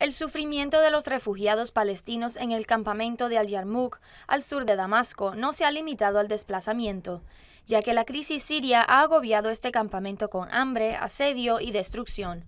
El sufrimiento de los refugiados palestinos en el campamento de Al-Yarmouk, al sur de Damasco, no se ha limitado al desplazamiento, ya que la crisis siria ha agobiado este campamento con hambre, asedio y destrucción.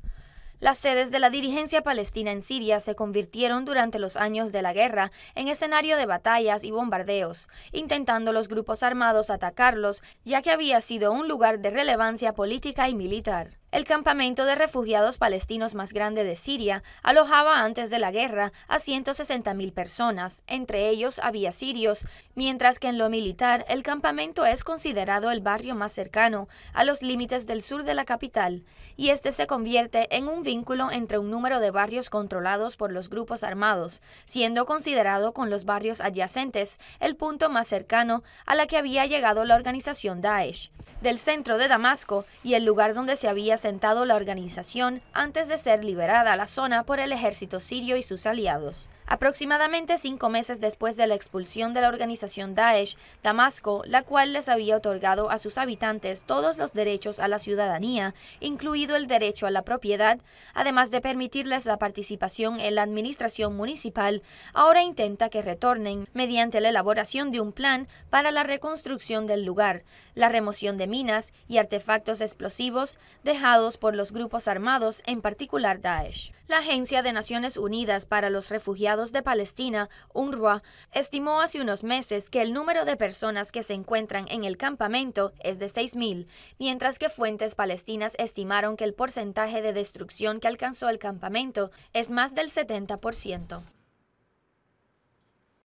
Las sedes de la dirigencia palestina en Siria se convirtieron durante los años de la guerra en escenario de batallas y bombardeos, intentando los grupos armados atacarlos, ya que había sido un lugar de relevancia política y militar. El campamento de refugiados palestinos más grande de Siria alojaba antes de la guerra a 160.000 personas, entre ellos había sirios, mientras que en lo militar el campamento es considerado el barrio más cercano a los límites del sur de la capital, y este se convierte en un vínculo entre un número de barrios controlados por los grupos armados, siendo considerado con los barrios adyacentes el punto más cercano a la que había llegado la organización Daesh. Del centro de Damasco y el lugar donde se había la organización antes de ser liberada a la zona por el ejército sirio y sus aliados. Aproximadamente cinco meses después de la expulsión de la organización Daesh, Damasco, la cual les había otorgado a sus habitantes todos los derechos a la ciudadanía, incluido el derecho a la propiedad, además de permitirles la participación en la administración municipal, ahora intenta que retornen mediante la elaboración de un plan para la reconstrucción del lugar, la remoción de minas y artefactos explosivos dejados por los grupos armados, en particular Daesh. La Agencia de Naciones Unidas para los Refugiados de Palestina, UNRWA, estimó hace unos meses que el número de personas que se encuentran en el campamento es de 6.000, mientras que fuentes palestinas estimaron que el porcentaje de destrucción que alcanzó el campamento es más del 70%.